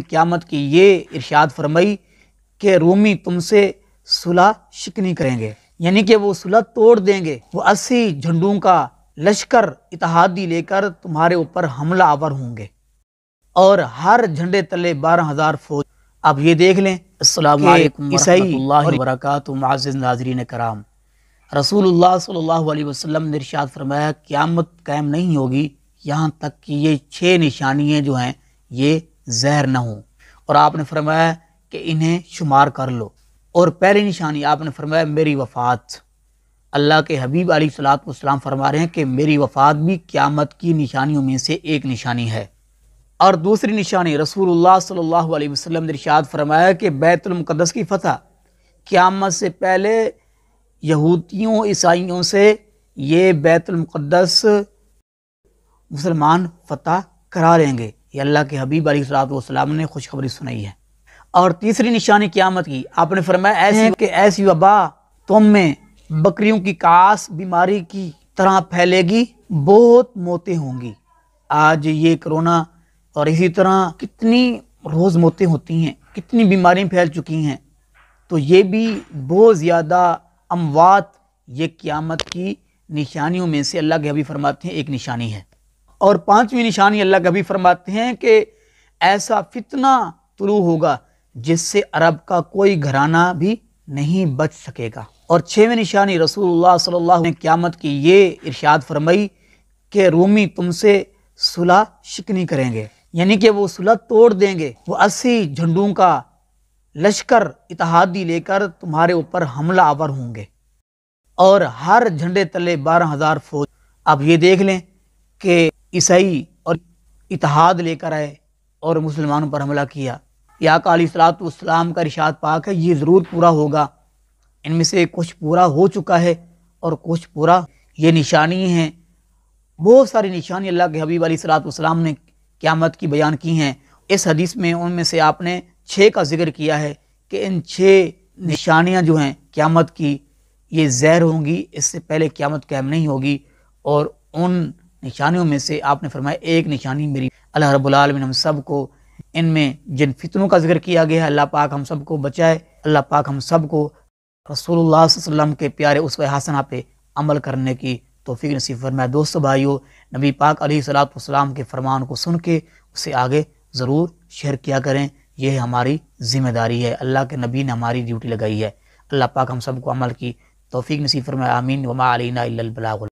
क्यामत की ये इर्शाद फरमाई कि रूमी तुमसे सुलह शिकनी करेंगे यानी कि वो सुलह तोड़ देंगे वो अस्सी झंडों का लश्कर इतिहादी लेकर तुम्हारे ऊपर हमला आवर होंगे और हर झंडे तले बारह हज़ार फौज आप ये देख लें नाजरीन कराम रसूलुल्लाह सल्लल्लाहु अलैहि वसल्लम ने इरशाद फरमाया क़्यामत कायम नहीं होगी यहाँ तक कि ये छः निशानियाँ जो हैं ये जहर ना हो और आपने फरमाया कि इन्हें शुमार कर लो और पहली निशानी आपने फरमाया मेरी वफ़ात अल्लाह के हबीब अली फरमा रहे हैं कि मेरी वफ़ात भी क़्यामत की निशानियों में से एक निशानी है और दूसरी निशानी रसूलुल्लाह सल्लल्लाहु अलैहि वसल्लम ने रिशात फरमाया कि बैतुलमक़दस की फ़तह क़्यामत से पहले यहूदियों ईसाइयों से ये बैतुलमक़दस मुसलमान फ़तह करा लेंगे ये अल्लाह के हबीब सलाम ने खुशखबरी सुनाई है और तीसरी निशानी क्यामत की आपने फरमाया ऐसी कि ऐसी वबा तुम में बकरियों की कास बीमारी की तरह फैलेगी बहुत मौतें होंगी आज ये कोरोना और इसी तरह कितनी रोज़ मौतें होती हैं कितनी बीमारियाँ फैल चुकी हैं तो ये भी बहुत ज़्यादा अमवात ये क़्यामत की निशानियों में से अल्लाह के हबी फरमाते हैं एक निशानी है और पांचवी निशानी अल्लाह कभी फरमाते हैं कि ऐसा फितना तुलू होगा जिससे अरब का कोई घराना भी नहीं बच सकेगा और छवें निशानी रसूलुल्लाह सल्लल्लाहु अलैहि क़्यामत की ये इरशाद फरमाई कि रूमी तुमसे सुलह शिकनी करेंगे यानी कि वो सुलह तोड़ देंगे वो अस्सी झंडों का लश्कर इतिहादी लेकर तुम्हारे ऊपर हमला आवर होंगे और हर झंडे तले बारह हज़ार फौज आप ये देख लें कि ईसाई और इतिहाद लेकर आए और मुसलमानों पर हमला किया या कालीसलातम का रिशात पाक है ये ज़रूर पूरा होगा इनमें से कुछ पूरा हो चुका है और कुछ पूरा ये निशानी हैं बहुत सारी निशानी अल्लाह के हबीब सलाम ने क़्यामत की बयान की हैं इस हदीस में उनमें से आपने छः का जिक्र किया है कि इन छः निशानियाँ जो हैं क़्यामत की ये जहर होंगी इससे पहले क़्यामत कायम नहीं होगी और उन निशानियों में से आपने फरमाया एक निशानी मेरी अल्लाह रबालमिन हम सब को इनमें जिन फितनों का जिक्र किया गया है अल्लाह पाक हम सबको बचाए अल्लाह पाक हम सबको रसूलुल्लाह वसल्लम के प्यारे उस हसना पे अमल करने की तोफ़ी नसीब फरमाए दोस्त भाइयों नबी पाक सलाम के फरमान को सुन के उसे आगे ज़रूर शेयर किया करें यह हमारी ज़िम्मेदारी है अल्लाह के नबी ने हमारी ड्यूटी लगाई है अल्लाह पाक हम सबको अमल की तोफ़ी नसीब फरमाए आमीन वमा अलीना बलागुल